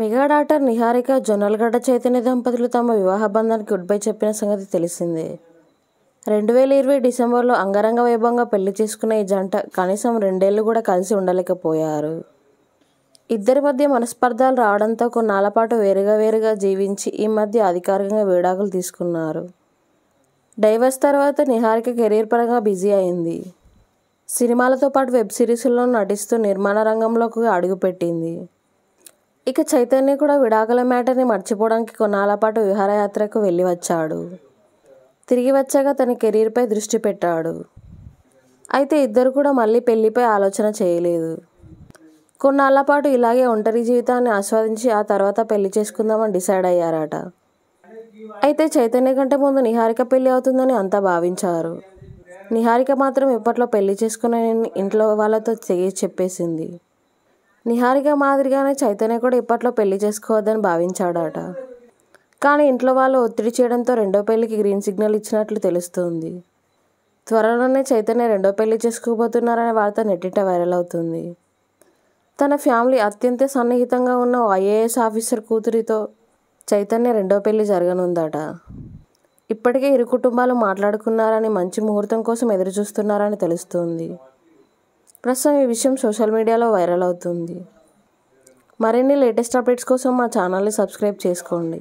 mega daughter Niharika Jonnalagadda Chaitanya దంపతులు తమ వివాహ బంధానికి గుడ్ బై చెప్పిన సంగతి తెలిసిందే రెండు వేల ఇరవై డిసెంబర్లో అంగరంగ వైభవంగా పెళ్లి చేసుకున్న ఈ జంట కనీసం రెండేళ్లు కూడా కలిసి ఉండలేకపోయారు ఇద్దరి మధ్య మనస్పర్ధాలు రావడంతో కొన్నాళ్ల పాటు వేరుగా వేరుగా జీవించి ఈ మధ్య అధికారికంగా విడాకులు తీసుకున్నారు డైవర్స్ తర్వాత నిహారిక కెరీర్ పరంగా బిజీ అయింది సినిమాలతో పాటు వెబ్ సిరీస్లో నటిస్తూ నిర్మాణ రంగంలోకి అడుగుపెట్టింది ఇక చైతన్య కూడా విడాకుల మ్యాటర్ని మర్చిపోవడానికి కొన్నాళ్ళ పాటు విహారయాత్రకు వెళ్ళి వచ్చాడు తిరిగి వచ్చాక తన కెరీర్పై దృష్టి పెట్టాడు అయితే ఇద్దరు కూడా మళ్ళీ పెళ్లిపై ఆలోచన చేయలేదు కొన్నాళ్ళ పాటు ఇలాగే ఒంటరి జీవితాన్ని ఆస్వాదించి ఆ తర్వాత పెళ్లి చేసుకుందామని డిసైడ్ అయ్యారట అయితే చైతన్య కంటే ముందు నిహారిక పెళ్లి అవుతుందని అంతా భావించారు నిహారిక మాత్రం ఇప్పట్లో పెళ్లి చేసుకునే ఇంట్లో వాళ్ళతో చెప్పేసింది నిహారిక మాదిరిగానే చైతన్య కూడా ఇప్పట్లో పెళ్లి చేసుకోవద్దని భావించాడట కానీ ఇంట్లో వాళ్ళు ఒత్తిడి చేయడంతో రెండో పెళ్లికి గ్రీన్ సిగ్నల్ ఇచ్చినట్లు తెలుస్తుంది త్వరలోనే చైతన్య రెండో పెళ్లి చేసుకోబోతున్నారనే వార్త నెట్టిట వైరల్ అవుతుంది తన ఫ్యామిలీ అత్యంత సన్నిహితంగా ఉన్న ఐఏఎస్ ఆఫీసర్ కూతురితో చైతన్య రెండో పెళ్లి జరగనుందట ఇప్పటికే ఇరు కుటుంబాలు మాట్లాడుకున్నారని మంచి ముహూర్తం కోసం ఎదురుచూస్తున్నారని తెలుస్తుంది ప్రస్తుతం ఈ విషయం సోషల్ మీడియాలో వైరల్ అవుతుంది మరిన్ని లేటెస్ట్ అప్డేట్స్ కోసం మా ఛానల్ని సబ్స్క్రైబ్ చేసుకోండి